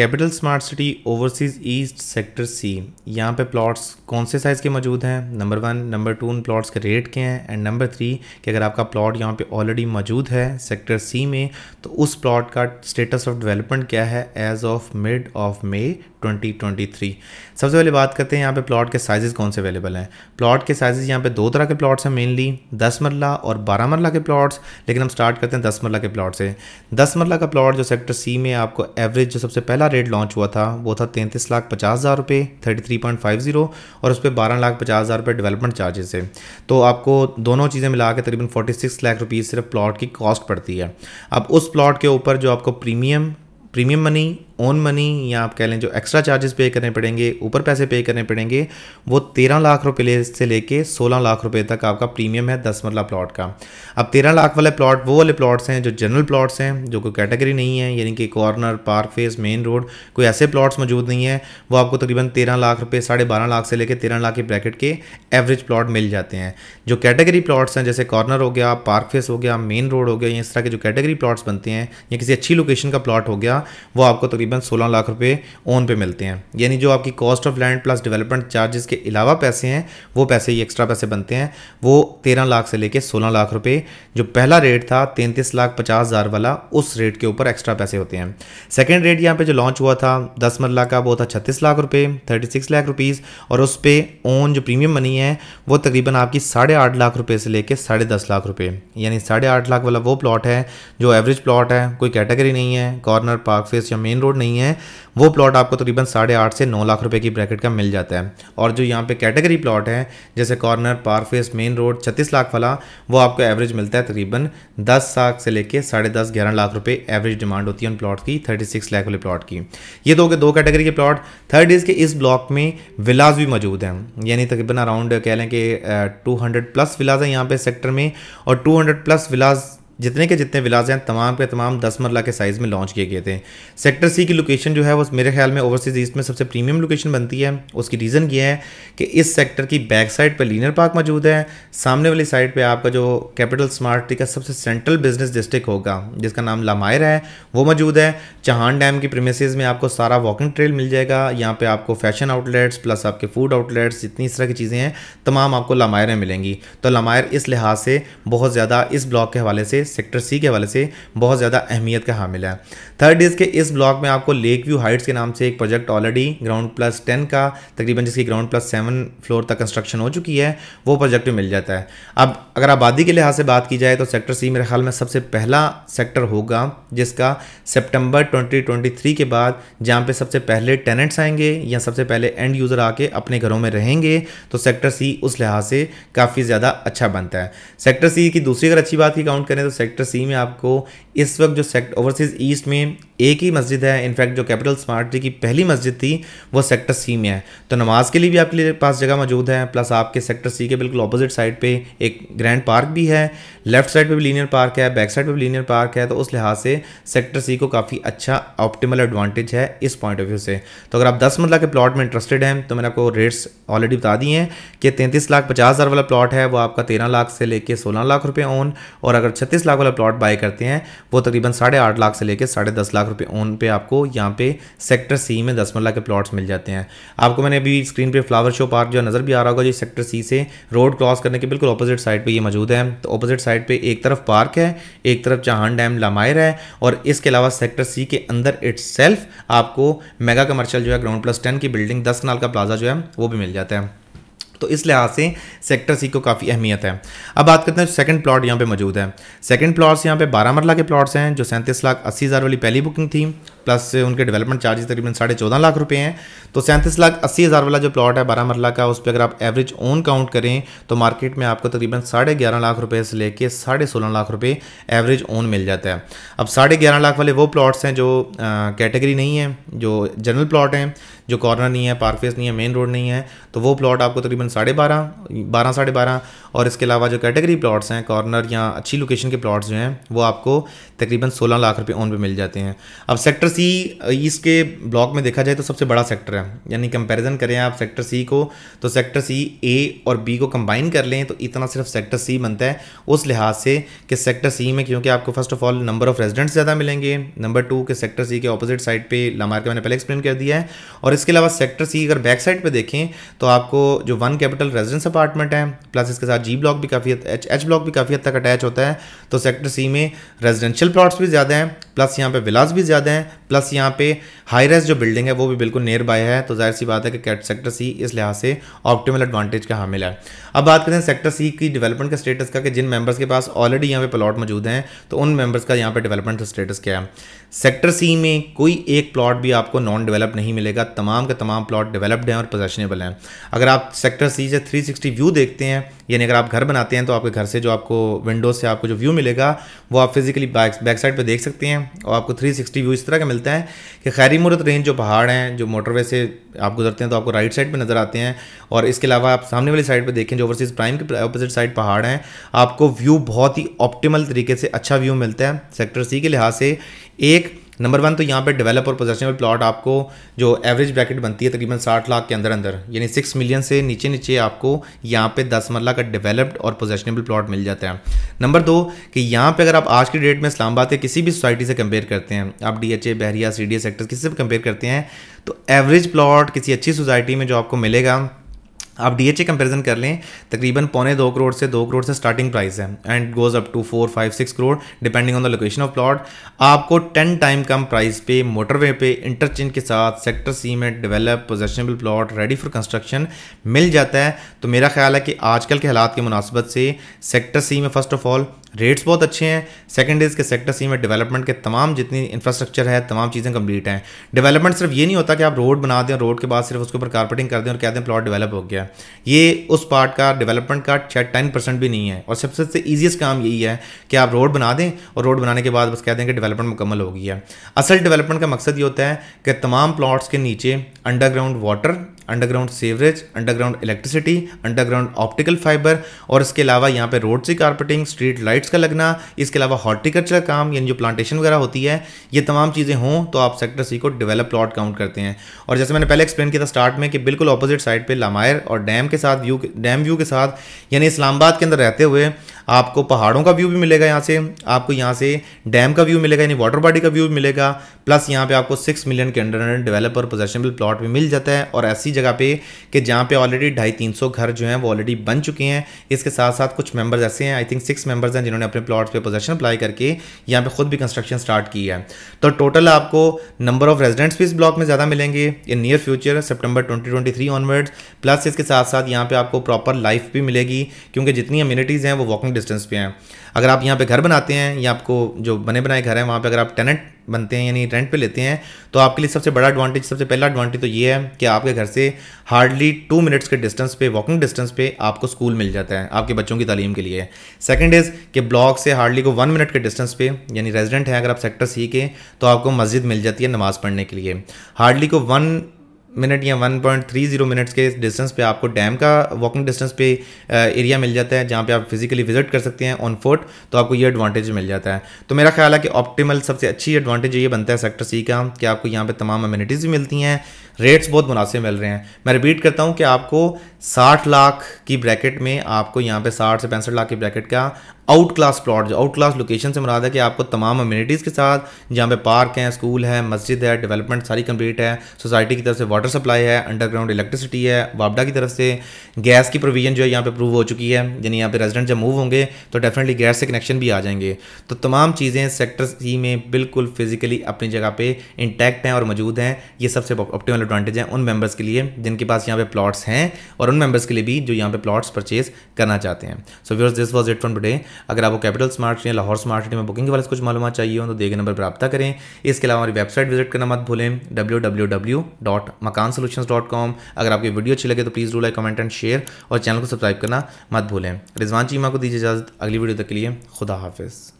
capital smart city overseas east sector C यहाँ पे plots कौन से साइज़ के मौजूद हैं नंबर वन नंबर टू उन प्लॉट्स के रेट के हैं एंड नंबर थ्री कि अगर आपका प्लॉट यहाँ पे ऑलरेडी मौजूद है सेक्टर सी में तो उस प्लॉट का स्टेटस ऑफ डेवलपमेंट क्या है as of mid of May 2023 सबसे पहले बात करते हैं यहाँ पे प्लॉट के साइजेस कौन से अवेलेबल हैं प्लॉट के साइजेस यहाँ पे दो तरह के प्लॉट्स हैं मेनली दस मरला और बारह मरला के प्लॉट्स लेकिन हम स्टार्ट करते हैं दस मरला के प्लॉट से दस मरला का प्लॉट जो सेक्टर सी में आपको एवरेज जो सबसे पहला रेट लॉन्च हुआ था वो था तैंतीस लाख पचास हज़ार रुपये thirty three point five zero और उस पर बारह लाख पचास हज़ार रुपये डेवलपमेंट चार्जेस है तो आपको दोनों चीज़ें मिला के तकरीबन फोर्टी सिक्स लाख रुपीज़ सिर्फ प्लॉट की कॉस्ट पड़ती है अब उस प्लॉट के ऊपर जो आपको premium premium money own money या आप कह लें जो एक्स्ट्रा चार्जेस पे करने पड़ेंगे ऊपर पैसे पे करने पड़ेंगे वो तेरह लाख रुपये से लेके सोलह लाख रुपये तक आपका प्रीमियम है दस मरला प्लॉट का अब तेरह लाख वाले प्लॉट वो वाले प्लॉट्स हैं जो जनरल प्लॉट्स हैं जो कोई कैटेगरी नहीं है यानी कि corner park face main road कोई ऐसे प्लॉट्स मौजूद नहीं है वो आपको तकरीबन तेरह लाख रुपये साढ़े बारह लाख से लेकर तेरह लाख के ब्रैकेट के एवरेज प्लॉट मिल जाते हैं जो कैटेगरी प्लॉट्स हैं जैसे कॉर्नर हो गया पार्क फेस हो गया मेन रोड हो गया इस तरह के जो कैटेगरी प्लॉट्स बनते हैं या किसी अच्छी लोकेशन का प्लॉट हो गया वो आपको तकरीबन तकरीबन 16 लाख रुपए ओन पे मिलते हैं यानी जो आपकी cost of land plus development charges के अलावा पैसे हैं वो पैसे ही एक्स्ट्रा पैसे बनते हैं वो तेरह लाख से लेकर सोलह लाख रुपए जो पहला रेट था तैंतीस लाख पचास हज़ार वाला उस रेट के ऊपर एक्स्ट्रा पैसे होते हैं सेकेंड रेट यहाँ पर जो लॉन्च हुआ था दस मरला का वो था छत्तीस लाख रुपये थर्टी सिक्स लाख रुपीज़ और उस पर ओन जो प्रीमियम मनी है वो तकरीबन आपकी साढ़े आठ लाख रुपये से लेकर साढ़े दस लाख रुपये यानी साढ़े आठ लाख वाला वो प्लॉट है जो एवरेज प्लॉट है कोई कैटेगरी नहीं है कॉर्नर पार्क फेस या मेन रोड नहीं है वो प्लॉट आपको तकरीबन साढ़े आठ से नौ लाख रुपए की ब्रैकेट का मिल जाता है और जो यहाँ पे कैटेगरी प्लॉट है जैसे कॉर्नर पार फेस मेन रोड छत्तीस लाख वाला वो आपको एवरेज मिलता है तकरीबन दस लाख से लेके साढ़े दस ग्यारह लाख रुपये एवरेज डिमांड होती है उन प्लॉट की थर्टी सिक्स लाख वाले प्लॉट की ये दो दो कैटेगरी के प्लॉट थर्ड इज़ के इस ब्लॉक में विलाज भी मौजूद हैं यानी तकरीबन अराउंड कह लें कि टू प्लस विलाज हैं यहाँ पे सेक्टर में और टू प्लस विलाज जितने के जितने विलाज हैं तमाम के तमाम दस मरला के साइज़ में लॉन्च किए गए थे सेक्टर सी की लोकेशन जो है वो मेरे ख्याल में ओवरसीज़ ईस्ट में सबसे प्रीमियम लोकेशन बनती है उसकी रीज़न ये है कि इस सेक्टर की बैक साइड पर लीनर पार्क मौजूद है सामने वाली साइड पर आपका जो कैपिटल स्मार्ट सिटी का सबसे सेंट्रल बिजनेस डिस्ट्रिक्ट होगा जिसका नाम लामायर है वो मौजूद है चहान डैम की प्रेमिसज में आपको सारा वॉकिंग ट्रेल मिल जाएगा यहाँ पर आपको फैशन आउटलेट्स प्लस आपके फूड आउटलेट्स जितनी इस तरह की चीज़ें हैं तमाम आपको लामायर में मिलेंगी तो लामायर इस लिहाज से बहुत ज़्यादा इस ब्लॉक के हवाले से सेक्टर सी के हवाले से बहुत ज़्यादा अहमियत का हामिल है थर्ड इज़ के इस ब्लॉक में आपको लेक व्यू हाइट्स के नाम से एक project already ground plus ten का तकरीबन जिसकी ग्राउंड प्लस सेवन फ्लोर तक कंस्ट्रक्शन हो चुकी है वो प्रोजेक्ट में मिल जाता है अब अगर आबादी के लिहाज से बात की जाए तो सेक्टर सी मेरे ख्याल में सबसे पहला सेक्टर होगा जिसका सेप्टेम्बर ट्वेंटी के बाद जहाँ पर सबसे पहले टेनेंट्स आएंगे या सबसे पहले एंड यूज़र आके अपने घरों में रहेंगे तो सेक्टर सी उस लिहाज से काफ़ी ज़्यादा अच्छा बनता है सेक्टर सी की दूसरी अगर अच्छी बात की काउंट करें तो सेक्टर सी में आपको इस वक्त जो सेक्ट ओवरसीज़ ईस्ट में एक ही मस्जिद है इनफैक्ट जो कैपिटल स्मार्ट सिटी की पहली मस्जिद थी वो सेक्टर सी में है तो नमाज के लिए भी आपके लिए पास जगह मौजूद है प्लस आपके सेक्टर सी के बिल्कुल अपोजिट साइड पे एक ग्रैंड पार्क भी है लेफ्ट साइड पे भी लीनियर पार्क है बैक साइड पे भी लीनियर पार्क है तो उस लिहाज से सेक्टर सी को काफ़ी अच्छा ऑप्टिमल एडवांटेज है इस पॉइंट ऑफ व्यू से तो अगर आप दस मरला के प्लॉट में इंटरेस्टेड हैं तो मैंने आपको रेट्स ऑलरेडी बता दी हैं कि तैंतीस लाख पचास हज़ार वाला प्लॉट है वो आपका तेरह लाख से लेकर सोलह लाख रुपये ऑन और अगर छत्तीस पच्चीस लाख वाला प्लॉट बाय करते हैं वो तकरीबन साढ़े आठ लाख से लेकर साढ़े दस लाख रुपए ओन पे आपको यहाँ पे सेक्टर सी में दस मरला के प्लॉट्स मिल जाते हैं आपको मैंने अभी स्क्रीन पे फ्लावर शो पार्क जो नज़र भी आ रहा होगा जो सेक्टर सी से रोड क्रॉस करने के बिल्कुल अपोजिट साइड पर ये मौजूद है तो अपोजिट साइड पर एक तरफ पार्क है एक तरफ चाहान डैम लामायर है और इसके अलावा सेक्टर सी के अंदर इट्स आपको मेगा कमर्शल जो है ग्राउंड प्लस टेन की बिल्डिंग दस नाल का प्लाजा जो है वो भी मिल जाता है तो इस लिहाज से सेक्टर सी को काफ़ी अहमियत है अब बात करते हैं सेकंड प्लॉट यहाँ पे मौजूद है सेकंड प्लॉट्स यहाँ पे बारह मरला के प्लॉट्स हैं जो सैंतीस लाख अस्सी हज़ार वाली पहली बुकिंग थी प्लस उनके डेवलपमेंट चार्जेस तकरीबन साढ़े चौदह लाख रुपए हैं तो सैंतीस लाख अस्सी हज़ार वाला जो प्लॉट है बारह मरला का उस पर अगर आप एवरेज ओन काउंट करें तो मार्केट में आपको तकरीबन साढ़े ग्यारह लाख रुपये से लेकर साढ़े सोलह लाख रुपये एवरेज ओन मिल जाता है अब साढ़े ग्यारह लाख वाले वो प्लॉट्स हैं जो कैटेगरी नहीं है जो जनरल प्लॉट हैं जो कॉर्नर नहीं है पार्क फेस नहीं है मेन रोड नहीं है तो वो प्लॉट आपको तकरीबन साढ़े बारह बारह साढ़े बारह और इसके अलावा जो कैटेगरी प्लॉट्स हैं कॉर्नर या अच्छी लोकेशन के प्लॉट्स जो हैं वो आपको तकरीबन सोलह लाख रुपये ओन पे मिल जाते हैं अब सेक्टर सी सी e इसके ब्लॉक में देखा जाए तो सबसे बड़ा सेक्टर है यानी कंपैरिजन करें आप सेक्टर सी को तो सेक्टर सी ए और बी को कंबाइन कर लें तो इतना सिर्फ सेक्टर सी बनता है उस लिहाज से कि सेक्टर सी में क्योंकि आपको first of all number of residents ज़्यादा मिलेंगे नंबर टू के सेक्टर सी के अपोजिट साइड पर लामार के मैंने पहले एक्सप्लेन कर दिया है और इसके अलावा सेक्टर सी अगर बैक साइड पर देखें तो आपको जो वन कैपिटल रेजिडेंस अपार्टमेंट है प्लस इसके साथ जी ब्लॉक भी काफ़ी एच एच ब्लॉक भी काफ़ी हद तक अटैच होता है तो सेक्टर सी में रेजिडेंशियल प्लॉट्स भी ज़्यादा हैं प्लस यहाँ पे विलास भी ज़्यादा हैं प्लस यहाँ पे हाई रेस जो बिल्डिंग है वो भी बिल्कुल नियर बाय है तो जाहिर सी बात है कि कैट सेक्टर सी इस लिहाज से ऑप्टिमल एडवांटेज का हामिल है अब बात करें सेक्टर सी की डेवलपमेंट का स्टेटस का कि जिन मेंबर्स के पास ऑलरेडी यहाँ पे प्लॉट मौजूद हैं तो उन मेंबर्स का यहाँ पे डेवलपमेंट स्टेटस क्या है सेक्टर सी में कोई एक प्लॉट भी आपको नॉन डेवलप नहीं मिलेगा तमाम के तमाम प्लॉट डेवलप्ड हैं और पोजेशनेबल हैं अगर आप सेक्टर सी से 360 व्यू देखते हैं यानी अगर आप घर बनाते हैं तो आपके घर से जो आपको विंडोज से आपको जो व्यू मिलेगा वो आप फिजिकली बैक साइड पर देख सकते हैं और आपको 360 व्यू इस तरह का मिलता है कि खैरी मूर्त रेंज जो पहाड़ हैं जो मोटरवे से आप गुजरते हैं तो आपको राइट साइड पे नज़र आते हैं और इसके अलावा आप सामने वाली साइड पे देखें जो ओवरसीज़ प्राइम के अपोजिट साइड पहाड़ हैं आपको व्यू बहुत ही ऑप्टिमल तरीके से अच्छा व्यू मिलता है सेक्टर सी के लिहाज से एक नंबर वन तो यहाँ पे डेवलप और पोजेशनेबल प्लॉट आपको जो एवरेज ब्रैकेट बनती है तकरीबन साठ लाख के अंदर अंदर यानी सिक्स मिलियन से नीचे नीचे आपको यहाँ पे दस मरला का डेवलप्ड और पोजेशनेबल प्लॉट मिल जाता है नंबर दो कि यहाँ पे अगर आप आज की डेट में इस्लामाबाद के किसी भी सोसाइटी से कंपेयर करते हैं आप D H A Bahria C D S sector किसी से भी कंपेयर करते हैं तो एवरेज प्लॉट किसी अच्छी सोसाइटी में जो आपको मिलेगा आप डी एच कंपेरिजन कर लें तकरीबन पौने दो करोड़ से दो करोड़ से स्टार्टिंग प्राइस है and goes up to four five six crore depending on the location of plot आपको टेन टाइम कम प्राइस पे मोटरवे पे इंटरचेंज के साथ सेक्टर सी में develop possessionable plot ready for construction मिल जाता है तो मेरा ख्याल है कि आजकल के हालात के मुनासबत से सेक्टर सी में फ़र्स्ट ऑफ ऑल रेट्स बहुत अच्छे हैं सेकंड इज़ के सेक्टर सी में डेवलपमेंट के तमाम जितनी इंफ्रास्ट्रक्चर है तमाम चीज़ें कंप्लीट हैं डेवलपमेंट सिर्फ ये नहीं होता कि आप रोड बना दें रोड के बाद सिर्फ उसके ऊपर कारपेटिंग कर दें और कह दें प्लॉट डेवलप हो गया ये उस पार्ट का डेवलपमेंट का शायद टेन परसेंट भी नहीं है और सबसे सबसे ईजिएस्ट काम यही है कि आप रोड बना दें और रोड बनाने के बाद बस कह दें कि डेवलपमेंट मुकम्मल हो गई है असल डेवलपमेंट का मकसद ये होता है कि तमाम प्लाट्स के नीचे underground water underground sewerage underground electricity underground optical fibre और इसके अलावा यहाँ पर रोड से कारपेटिंग स्ट्रीट लाइट लाइट्स का लगना इसके अलावा हॉर्टिकल्चर का काम यानी जो प्लांटेशन वगैरह होती है ये तमाम चीज़ें हों तो आप सेक्टर सी को डेवलप प्लॉट काउंट करते हैं और जैसे मैंने पहले एक्सप्लेन किया था स्टार्ट में कि बिल्कुल अपोजिट साइड पर लामायर और डैम के साथ व्यू डैम व्यू के साथ यानी इस्लामाबाद के अंदर रहते हुए आपको पहाड़ों का व्यू भी मिलेगा यहाँ से आपको यहाँ से डैम का व्यू मिलेगा यानी वाटर बॉडी का व्यू मिलेगा प्लस यहाँ पे आपको सिक्स मिलियन के अंडर डेवलप और पोजेशनबल प्लॉट भी मिल जाता है और ऐसी जगह पे कि जहाँ पे ऑलरेडी ढाई तीन सौ घर जो हैं वो ऑलरेडी बन चुके हैं इसके साथ साथ कुछ मेंबर्स ऐसे हैं आई थिंक सिक्स मेंबर्स हैं जिन्होंने अपने प्लॉट्स पे पोजेशन अप्लाई करके यहाँ पे खुद भी कंस्ट्रक्शन स्टार्ट की है तो टोटल आपको नंबर ऑफ रेजिडेंट्स भी इस ब्लॉक में ज़्यादा मिलेंगे in near future September 2023 onwards plus इसके साथ साथ यहाँ पे आपको प्रॉपर लाइफ भी मिलेगी क्योंकि जितनी अम्यूनिटीज़ हैं वो वॉकिंग डिस्टेंस पे हैं अगर आप यहाँ पे घर बनाते हैं या आपको जो बने बनाए घर हैं वहाँ पे अगर आप टेनेंट बनते हैं यानी रेंट पे लेते हैं तो आपके लिए सबसे बड़ा एडवांटेज सबसे पहला एडवांटेज तो ये है कि आपके घर से हार्डली टू मिनट्स के डिस्टेंस पे वॉकिंग डिस्टेंस पे आपको स्कूल मिल जाता है आपके बच्चों की तालीम के लिए सेकेंड इज़ कि ब्लॉक से हार्डली को वन मिनट के डिस्टेंस पे यानी रेजिडेंट हैं अगर आप सेक्टर सी के तो आपको मस्जिद मिल जाती है नमाज़ पढ़ने के लिए हार्डली को वन मिनट या 1.30 मिनट्स के डिस्टेंस पे आपको डैम का वॉकिंग डिस्टेंस पे एरिया मिल जाता है जहाँ पे आप फिजिकली विजिट कर सकते हैं ऑन फोर्ट तो आपको ये एडवांटेज मिल जाता है तो मेरा ख्याल है कि ऑप्टिमल सबसे अच्छी एडवांटेज ये बनता है सेक्टर सी का कि आपको यहाँ पे तमाम अम्यूनिटीज़ भी मिलती हैं रेट्स बहुत मुनासिब मिल रहे हैं मैं रिपीट करता हूँ कि आपको 60 लाख की ब्रैकेट में आपको यहाँ पे 60 से पैंसठ लाख की ब्रैकेट का आउट क्लास प्लॉट जो आउट क्लास लोकेशन से मुराद है कि आपको तमाम अम्यूनिटीज़ के साथ जहाँ पे पार्क हैं स्कूल है मस्जिद है डेवलपमेंट सारी कंप्लीट है सोसाइटी की तरफ से वाटर सप्लाई है अंडरग्राउंड इलेक्ट्रिसिटी है वापडा की तरफ से गैस की प्रोविज़न जो है यहाँ पर प्रूव हो चुकी है यानी यहाँ पर रेजिडेंट जब मूव होंगे तो डेफिनेटली गैस से कनेक्शन भी आ जाएंगे तो तमाम चीज़ें सेक्टर सी में बिल्कुल फिजिकली अपनी जगह पर इंटैक्ट हैं और मौजूद हैं ये सबसे ऑप्टिमल एडवांटेज है उन मेंबर्स के लिए जिनके पास यहाँ पे प्लॉट्स हैं और उन मेंबर्स के लिए भी जो यहाँ पे प्लॉट्स परचेज करना चाहते हैं so viewers this was it for today अगर आपको कैपिटल स्मार्ट या लाहौर स्मार्ट सिटी में बुकिंग के वाले कुछ मालूम चाहिए हो तो देखे नंबर पर रब्ता करें इसके अलावा हमारी वेबसाइट विजिट करना मत भूलें डब्ल्यू अगर आपकी वीडियो अच्छी लगे तो please do like comment and share और चैनल को सब्सक्राइब करना मत भूलें रिजवान चीमा को दीजिए इजाज़त अगली वीडियो तक के लिए खुदा हाफिज़